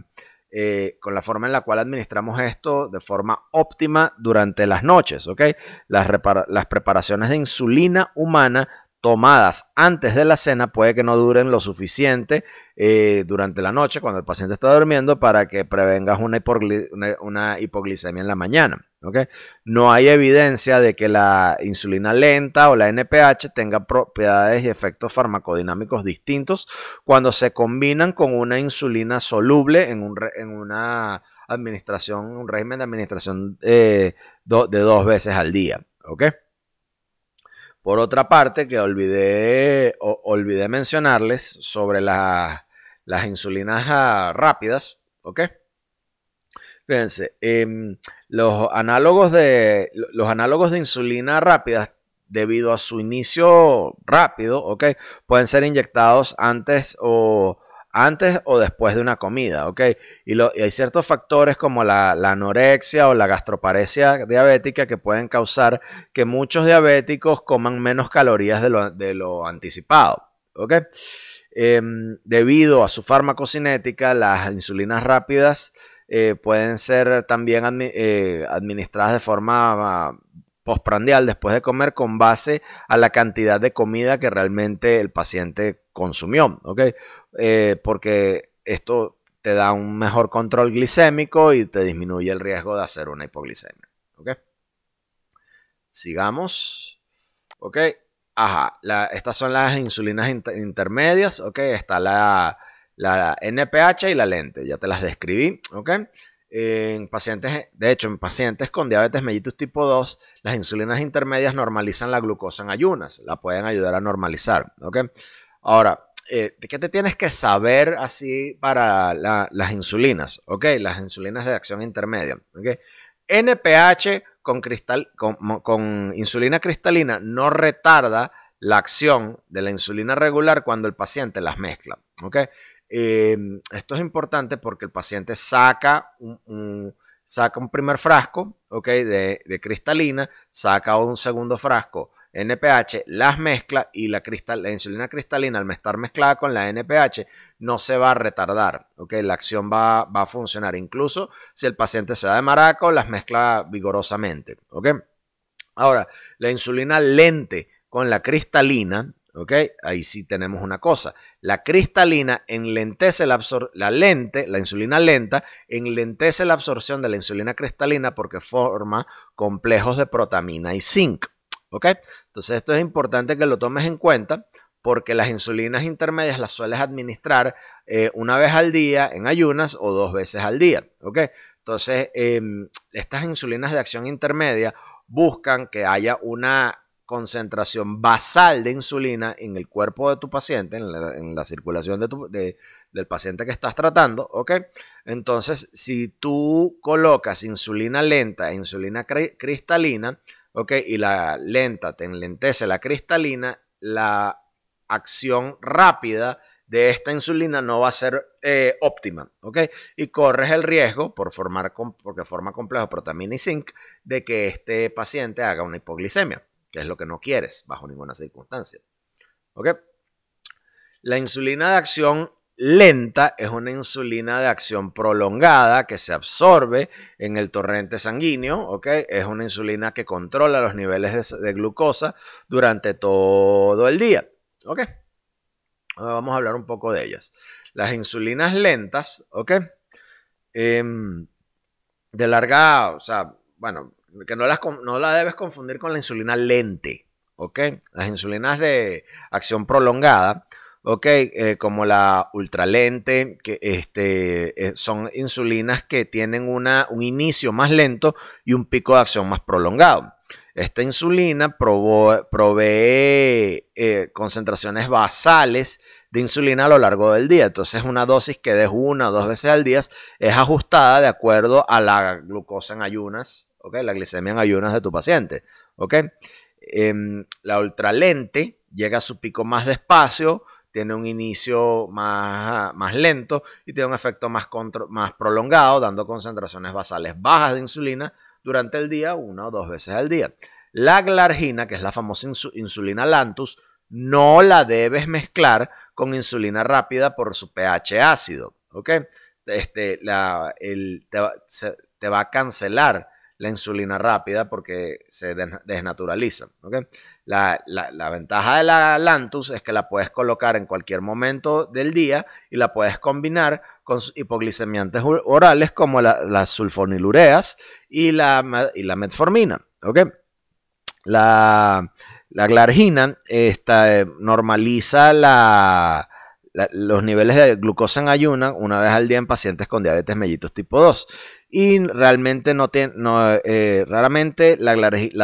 eh, con la forma en la cual administramos esto de forma óptima durante las noches, ¿ok? las preparaciones de insulina humana tomadas antes de la cena puede que no duren lo suficiente eh, durante la noche cuando el paciente está durmiendo para que prevengas una, hipoglicemia en la mañana. ¿okay? No hay evidencia de que la insulina lenta o la NPH tenga propiedades y efectos farmacodinámicos distintos cuando se combinan con una insulina soluble en, un una administración, un régimen de administración eh, de dos veces al día. ¿okay? Por otra parte, que olvidé, olvidé mencionarles sobre las insulinas ah, rápidas, ¿ok? Fíjense, em, los, análogos de, los análogos de insulina rápidas, debido a su inicio rápido, ¿ok? Pueden ser inyectados antes o antes o después de una comida, ¿ok? Y, hay ciertos factores como la, anorexia o la gastroparesia diabética que pueden causar que muchos diabéticos coman menos calorías de lo, anticipado, ¿ok? Em, debido a su farmacocinética, las insulinas rápidas eh, pueden ser también eh, administradas de forma postprandial después de comer con base a la cantidad de comida que realmente el paciente consumió, ¿ok? Eh, porque esto te da un mejor control glicémico y te disminuye el riesgo de hacer una hipoglicemia, ¿ok? Sigamos, ¿ok? Ajá, estas son las insulinas intermedias, ¿ok? Está la, la NPH y la lente, ya te las describí, ¿ok? En pacientes, de hecho, en pacientes con diabetes mellitus tipo 2, las insulinas intermedias normalizan la glucosa en ayunas, la pueden ayudar a normalizar. ¿okay? Ahora, eh, ¿qué te tienes que saber así para las insulinas? ¿ok? Las insulinas de acción intermedia. ¿okay? NPH con, insulina cristalina no retarda la acción de la insulina regular cuando el paciente las mezcla. ¿okay? Em, esto es importante porque el paciente saca un, saca un primer frasco de, cristalina, saca un segundo frasco NPH, las mezcla y la, insulina cristalina al estar mezclada con la NPH no se va a retardar, la acción va, a funcionar, incluso si el paciente se da de maraco, las mezcla vigorosamente. Ahora, la insulina lente con la cristalina, ¿Ok? Ahí sí tenemos una cosa. La cristalina enlentece la, la lente, la insulina lenta, enlentece la absorción de la insulina cristalina porque forma complejos de protamina y zinc. ¿Ok? Entonces esto es importante que lo tomes en cuenta porque las insulinas intermedias las sueles administrar eh, una vez al día en ayunas o dos veces al día. ¿Ok? Entonces em, estas insulinas de acción intermedia buscan que haya una concentración basal de insulina en el cuerpo de tu paciente, en la, circulación de del paciente que estás tratando, ¿ok? Entonces, si tú colocas insulina lenta e insulina cristalina, ¿ok? Y la lenta te enlentece la cristalina, la acción rápida de esta insulina no va a ser eh, óptima, ¿ok? Y corres el riesgo, por formar, porque forma complejo protamina y zinc, de que este paciente haga una hipoglicemia que es lo que no quieres bajo ninguna circunstancia. ¿Ok? La insulina de acción lenta es una insulina de acción prolongada que se absorbe en el torrente sanguíneo, ¿ok? Es una insulina que controla los niveles de, glucosa durante todo el día, ¿ok? Ahora vamos a hablar un poco de ellas. Las insulinas lentas, ¿ok? Em, de larga, o sea, bueno, que no las, no debes confundir con la insulina lente, ¿ok? Las insulinas de acción prolongada, ¿ok? Eh, como la ultralente, que este, eh, son insulinas que tienen un inicio más lento y un pico de acción más prolongado. Esta insulina provee eh, concentraciones basales de insulina a lo largo del día. Entonces, una dosis que des una o dos veces al día es ajustada de acuerdo a la glucosa en ayunas, ¿ok? La glicemia en ayunas de tu paciente, ¿ok? Em, la ultralente llega a su pico más despacio, tiene un inicio más, más lento y tiene un efecto más, más prolongado, dando concentraciones basales bajas de insulina durante el día, una o dos veces al día. La glargina, que es la famosa insulina lantus, no la debes mezclar con insulina rápida por su pH ácido, ¿ok? Este, la, el, te va a cancelar la insulina rápida porque se desnaturaliza. La, ventaja de la Lantus es que la puedes colocar en cualquier momento del día y la puedes combinar con hipoglicemiantes orales como las sulfonilureas y la, la metformina. La, glargina eh, normaliza la, los niveles de glucosa en ayuna una vez al día en pacientes con diabetes mellitus tipo 2 y realmente no, tiene eh, raramente la,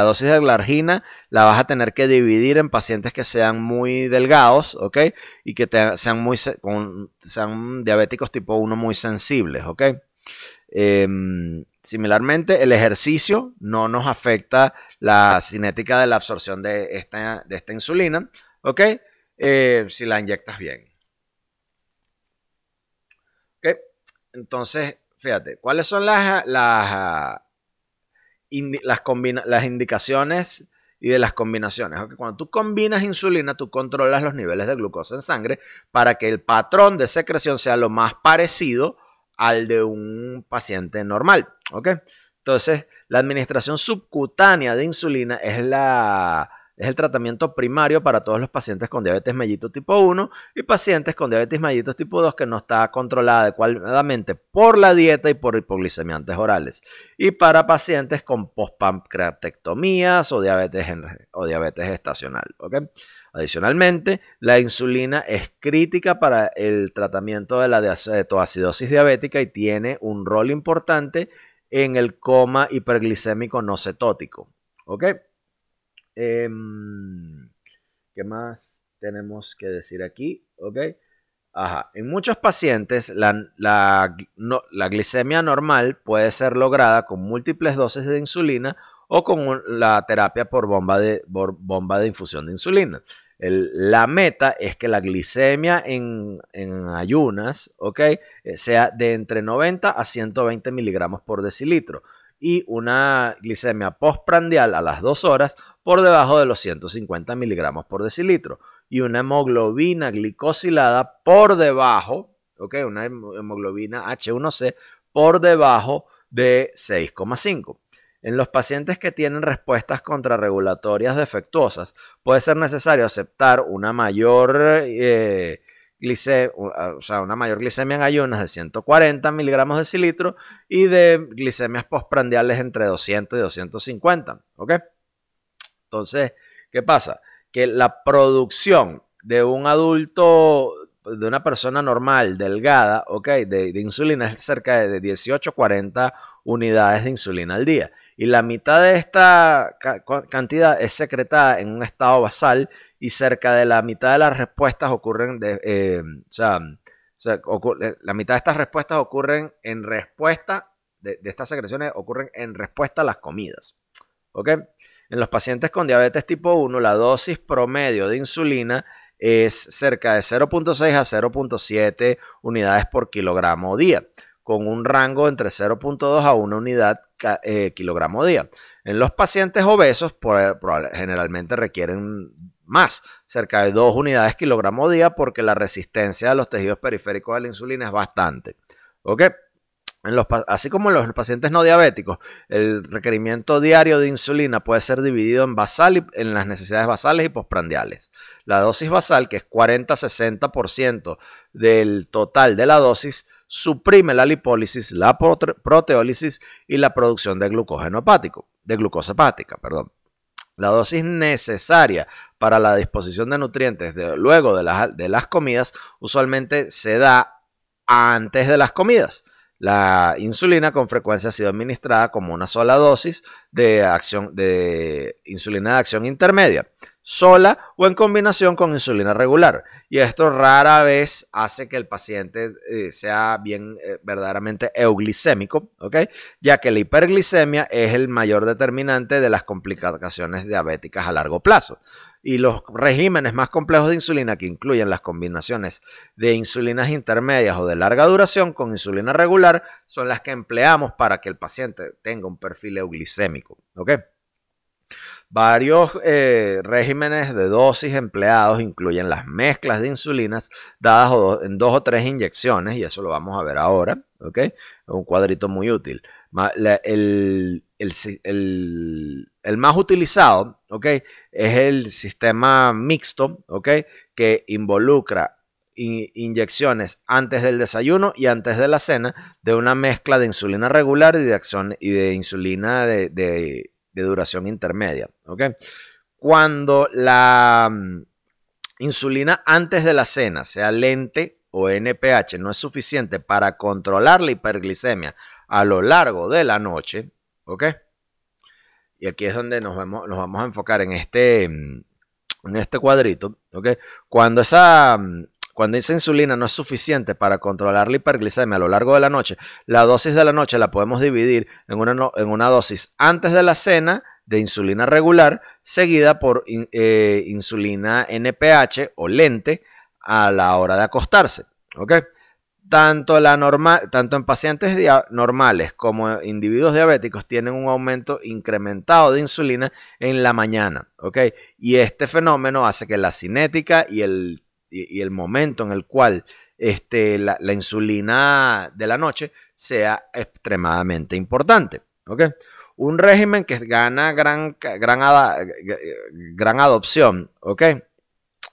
dosis de glargina la vas a tener que dividir en pacientes que sean muy delgados, ¿ok? Y que sean, muy, sean diabéticos tipo 1 muy sensibles, ¿ok? Em, similarmente, el ejercicio no nos afecta la cinética de la absorción de esta, insulina, ¿ok? Eh, si la inyectas bien. Entonces, fíjate, ¿cuáles son las, las, las indicaciones y de las combinaciones? cuando tú combinas insulina, tú controlas los niveles de glucosa en sangre para que el patrón de secreción sea lo más parecido al de un paciente normal. ¿okay? Entonces, la administración subcutánea de insulina es la es el tratamiento primario para todos los pacientes con diabetes mellitus tipo 1 y pacientes con diabetes mellitus tipo 2 que no está controlada adecuadamente por la dieta y por hipoglicemiantes orales. Y para pacientes con postpancreatectomías o diabetes, o diabetes estacional. Adicionalmente, la insulina es crítica para el tratamiento de la cetoacidosis diabética y tiene un rol importante en el coma hiperglicémico no cetótico. ¿okay? Em, ¿Qué más tenemos que decir aquí? En muchos pacientes, la, glicemia normal puede ser lograda con múltiples dosis de insulina o con la terapia por bomba, de, bomba de infusión de insulina. la meta es que la glicemia en, ayunas, eh, Sea de entre 90 a 120 miligramos por decilitro y una glicemia postprandial a las 2 horas por debajo de los 150 miligramos por decilitro y una hemoglobina glicosilada por debajo, ok, una hemoglobina H1C por debajo de 6,5. En los pacientes que tienen respuestas contrarregulatorias defectuosas, puede ser necesario aceptar una mayor eh, glicemia, o sea, una mayor glicemia en ayunas de 140 miligramos de cilitro y de glicemias posprandiales entre 200 y 250. ¿Ok? Entonces, ¿qué pasa? Que la producción de un adulto, de una persona normal, delgada, ¿ok? De, insulina es cerca de 18 40 unidades de insulina al día. Y la mitad de esta cantidad es secretada en un estado basal y cerca de la mitad de las respuestas ocurren, eh, o sea, eh, la mitad de estas respuestas ocurren en respuesta, de, estas secreciones ocurren en respuesta a las comidas. ¿Ok? En los pacientes con diabetes tipo 1, la dosis promedio de insulina es cerca de 0.6 a 0.7 unidades por kilogramo día, con un rango entre 0.2 a 1 unidad eh, kilogramo día. En los pacientes obesos, generalmente requieren más, cerca de 2 unidades kilogramo día, porque la resistencia de los tejidos periféricos a la insulina es bastante. ¿Ok? así como en los pacientes no diabéticos, el requerimiento diario de insulina puede ser dividido en, basal en las necesidades basales y posprandiales. La dosis basal, que es 40-60% del total de la dosis, suprime la lipólisis, la proteólisis y la producción de glucógeno hepático, de glucosa hepática, perdón. La dosis necesaria para la disposición de nutrientes luego de las, de las comidas usualmente se da antes de las comidas. La insulina con frecuencia ha sido administrada como una sola dosis de, acción, de insulina de acción intermedia, sola o en combinación con insulina regular. Y esto rara vez hace que el paciente eh, sea bien eh, verdaderamente euglicémico, ¿ok? Ya que la hiperglicemia es el mayor determinante de las complicaciones diabéticas a largo plazo. Y los regímenes más complejos de insulina, que incluyen las combinaciones de insulinas intermedias o de larga duración con insulina regular, son las que empleamos para que el paciente tenga un perfil euglicémico, ¿ok? Varios eh, regímenes de dosis empleados incluyen las mezclas de insulinas dadas en dos o tres inyecciones, y eso lo vamos a ver ahora, ¿ok? Un cuadrito muy útil. el, más utilizado, ¿ok? Es el sistema mixto, ¿ok? Que involucra inyecciones antes del desayuno y antes de la cena de una mezcla de insulina regular y de, acción, y de insulina de de duración intermedia. ¿ok? Cuando la mm, insulina antes de la cena, sea lente o NPH, no es suficiente para controlar la hiperglicemia a lo largo de la noche, ¿ok? Y aquí es donde nos, nos vamos a enfocar en este, mm, en este cuadrito, ¿ok? Cuando esa mm, cuando esa insulina no es suficiente para controlar la hiperglicemia a lo largo de la noche, la dosis de la noche la podemos dividir en una, en una dosis antes de la cena de insulina regular, seguida por eh, insulina NPH o lente a la hora de acostarse. ¿ok? Tanto, la normal, tanto en pacientes normales como en individuos diabéticos tienen un aumento incrementado de insulina en la mañana. ¿ok? Y este fenómeno hace que la cinética y el y, el momento en el cual este, la, insulina de la noche sea extremadamente importante. Un régimen que gana gran, gran eh, adopción,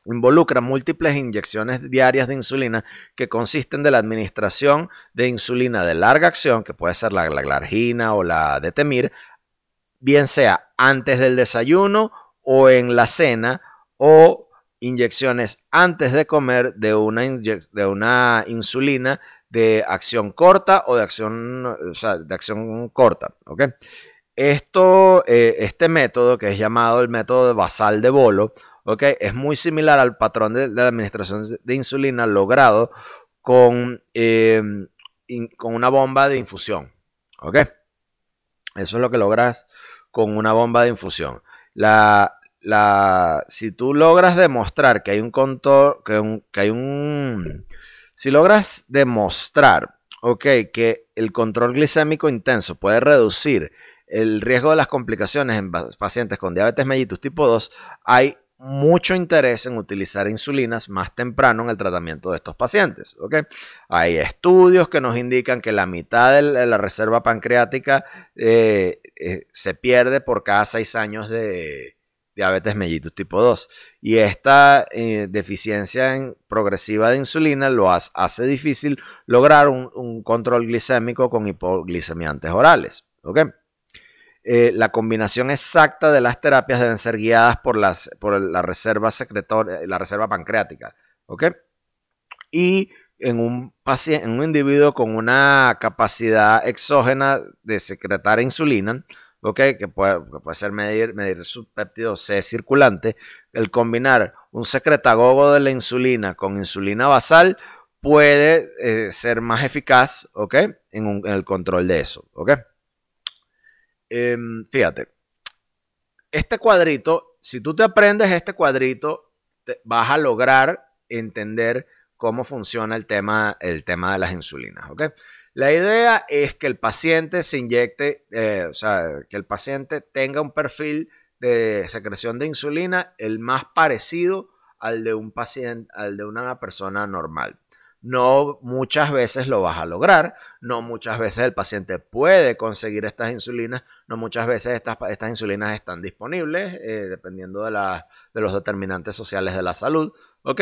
involucra múltiples inyecciones diarias de insulina que consisten de la administración de insulina de larga acción, que puede ser la, la glargina o la de temir, bien sea antes del desayuno o en la cena o inyecciones antes de comer de una, de una insulina de acción corta o de acción, o sea, de acción corta. ¿ok? Esto, eh, este método, que es llamado el método basal de bolo, ¿okay? es muy similar al patrón de, administración de insulina logrado con, eh, con una bomba de infusión. ¿ok? Eso es lo que logras con una bomba de infusión. La, la, si tú logras demostrar que hay un control, que, hay un, si logras demostrar, ok, que el control glicémico intenso puede reducir el riesgo de las complicaciones en pacientes con diabetes mellitus tipo 2, hay mucho interés en utilizar insulinas más temprano en el tratamiento de estos pacientes. ¿okay? Hay estudios que nos indican que la mitad de la reserva pancreática eh, eh, se pierde por cada seis años de, diabetes mellitus tipo 2. Y esta eh, deficiencia progresiva de insulina lo hace, difícil lograr un, control glicémico con hipoglicemiantes orales. Eh, la combinación exacta de las terapias deben ser guiadas por, las, por la reserva secretoria, la reserva pancreática. ¿okay? Y en un, en un individuo con una capacidad exógena de secretar insulina, que, puede, ser medir, medir su C circulante, el combinar un secretagogo de la insulina con insulina basal puede eh, ser más eficaz, En, el control de eso, ¿ok? Em, fíjate, este cuadrito, si tú te aprendes este cuadrito, vas a lograr entender cómo funciona el tema, el tema de las insulinas, ¿ok? La idea es que el paciente se inyecte, eh, o sea, que el paciente tenga un perfil de secreción de insulina el más parecido al de un paciente, al de una persona normal. No muchas veces lo vas a lograr, no muchas veces el paciente puede conseguir estas insulinas, no muchas veces estas, insulinas están disponibles, eh, dependiendo de, de los determinantes sociales de la salud, ¿ok?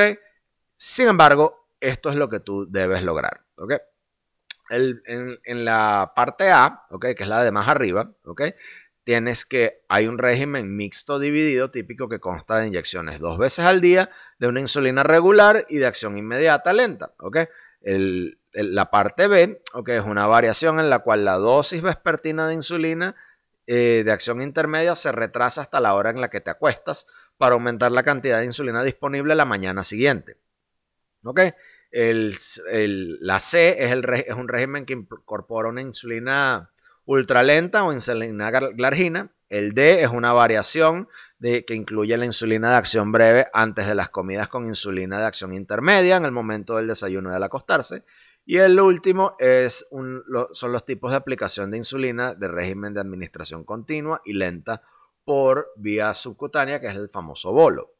Sin embargo, esto es lo que tú debes lograr, ¿ok? en, la parte A, ok, que es la de más arriba, ok, tienes que hay un régimen mixto dividido típico que consta de inyecciones dos veces al día, de una insulina regular y de acción inmediata lenta. ok. la parte B es una variación en la cual la dosis vespertina de insulina eh, de acción intermedia se retrasa hasta la hora en la que te acuestas para aumentar la cantidad de insulina disponible la mañana siguiente. ¿Ok? El, la C es, un régimen que incorpora una insulina ultralenta o insulina glargina. El D es una variación de, que incluye la insulina de acción breve antes de las comidas con insulina de acción intermedia en el momento del desayuno y al acostarse. Y el último es son los tipos de aplicación de insulina de régimen de administración continua y lenta por vía subcutánea, que es el famoso bolo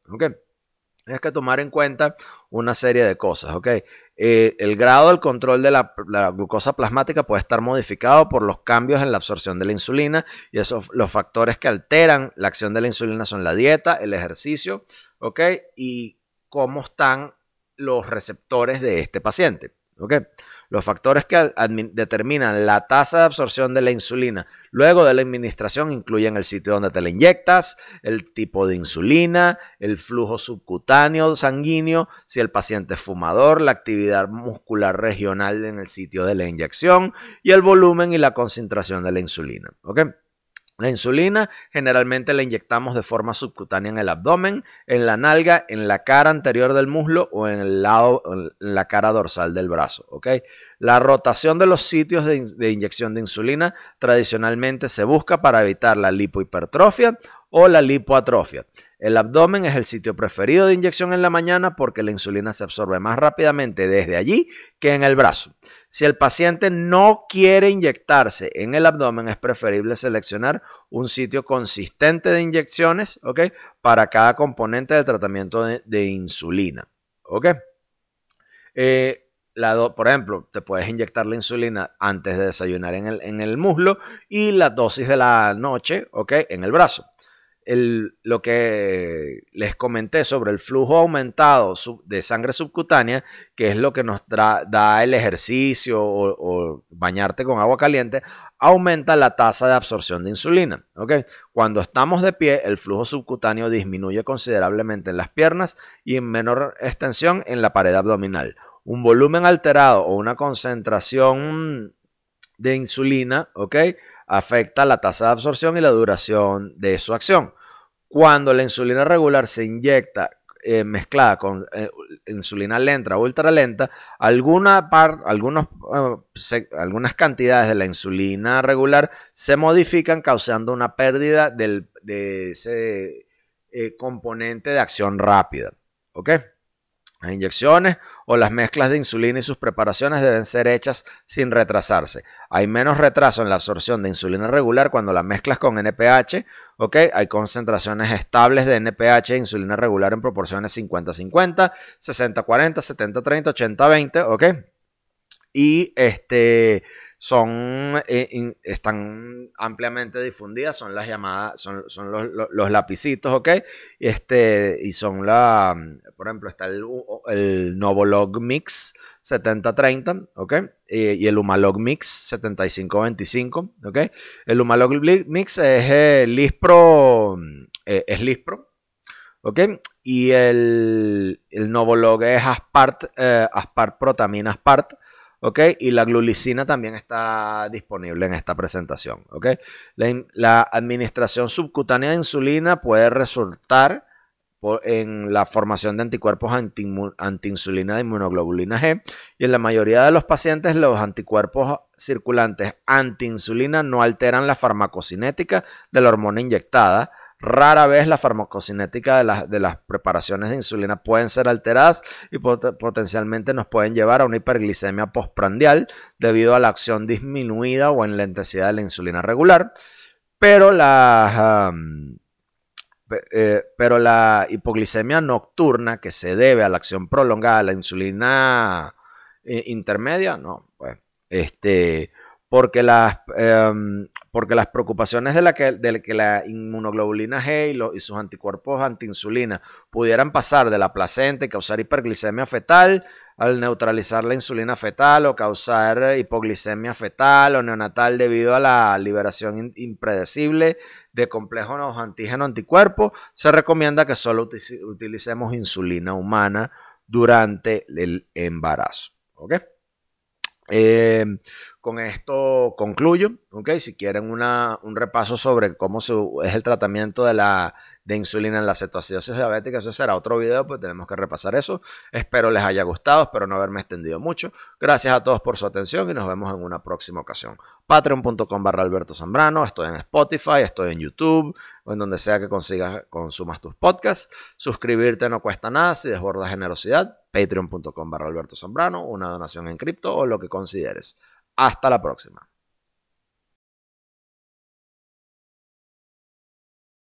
es que tomar en cuenta una serie de cosas, ¿ok? Eh, el grado del control de la, glucosa plasmática puede estar modificado por los cambios en la absorción de la insulina y esos los factores que alteran la acción de la insulina son la dieta, el ejercicio, ¿ok? Y cómo están los receptores de este paciente, ¿ok? Los factores que determinan la tasa de absorción de la insulina luego de la administración incluyen el sitio donde te la inyectas, el tipo de insulina, el flujo subcutáneo sanguíneo, si el paciente es fumador, la actividad muscular regional en el sitio de la inyección y el volumen y la concentración de la insulina. La insulina generalmente la inyectamos de forma subcutánea en el abdomen, en la nalga, en la cara anterior del muslo o en, el lado, en la cara dorsal del brazo. ¿okay? La rotación de los sitios de, inyección de insulina tradicionalmente se busca para evitar la lipohipertrofia o la lipoatrofia. El abdomen es el sitio preferido de inyección en la mañana porque la insulina se absorbe más rápidamente desde allí que en el brazo. Si el paciente no quiere inyectarse en el abdomen, es preferible seleccionar un sitio consistente de inyecciones ¿ok?, para cada componente del tratamiento de, insulina. ¿okay? Eh, por ejemplo, te puedes inyectar la insulina antes de desayunar en el, en el muslo y la dosis de la noche, ¿ok? En el brazo lo que les comenté sobre el flujo aumentado de sangre subcutánea, que es lo que nos da el ejercicio o, bañarte con agua caliente, aumenta la tasa de absorción de insulina. Cuando estamos de pie, el flujo subcutáneo disminuye considerablemente en las piernas y en menor extensión en la pared abdominal. Un volumen alterado o una concentración de insulina, ¿ok? afecta la tasa de absorción y la duración de su acción. Cuando la insulina regular se inyecta eh, mezclada con eh, insulina lenta o ultra lenta, algunos, eh, algunas cantidades de la insulina regular se modifican causando una pérdida de ese componente de acción rápida. ¿Ok? Las inyecciones o las mezclas de insulina y sus preparaciones deben ser hechas sin retrasarse. Hay menos retraso en la absorción de insulina regular cuando la mezclas con NPH. ¿ok? Hay concentraciones estables de NPH e insulina regular en proporciones 50-50, 60-40, 70-30, 80-20. ¿ok? Y este, son, eh, están ampliamente difundidas, son las llamadas, son, los, lapicitos, ¿ok? Este, y son la, por ejemplo, está el, Novolog Mix 7030, ¿ok? Y, el Humalog Mix 7525, ¿ok? El Humalog Mix es Lispro, eh, es Lispro, ¿ok? Y el, el Novolog es Aspart, eh, Aspart Protamina Aspart, y la glulicina también está disponible en esta presentación, La, administración subcutánea de insulina puede resultar en la formación de anticuerpos antiinsulina de inmunoglobulina G y en la mayoría de los pacientes los anticuerpos circulantes antiinsulina no alteran la farmacocinética de la hormona inyectada, Rara vez la farmacocinética de las, de las preparaciones de insulina pueden ser alteradas y potencialmente nos pueden llevar a una hiperglicemia postprandial debido a la acción disminuida o la en intensidad de la insulina regular. Pero la, eh, pero la hipoglicemia nocturna que se debe a la acción prolongada de la insulina eh, intermedia, no, pues, este, porque las, em, porque las preocupaciones de, la que, que la inmunoglobulina G y, sus anticuerpos antiinsulina pudieran pasar de la placenta y causar hiperglicemia fetal al neutralizar la insulina fetal o causar hipoglicemia fetal o neonatal debido a la liberación impredecible de complejos antígeno-anticuerpos, se recomienda que solo utilicemos insulina humana durante el embarazo. Eh, con esto concluyo, Si quieren un repaso sobre cómo es el tratamiento de la de insulina en la cetoacidosis diabética, eso será otro video, pues tenemos que repasar eso. Espero les haya gustado, espero no haberme extendido mucho. Gracias a todos por su atención y nos vemos en una próxima ocasión patreon.com barra Alberto Zambrano, estoy en Spotify, estoy en YouTube, o en donde sea que consigas, consumas tus podcasts. Suscribirte no cuesta nada, si desbordas generosidad, patreon.com barra Alberto Zambrano, una donación en cripto o lo que consideres. Hasta la próxima.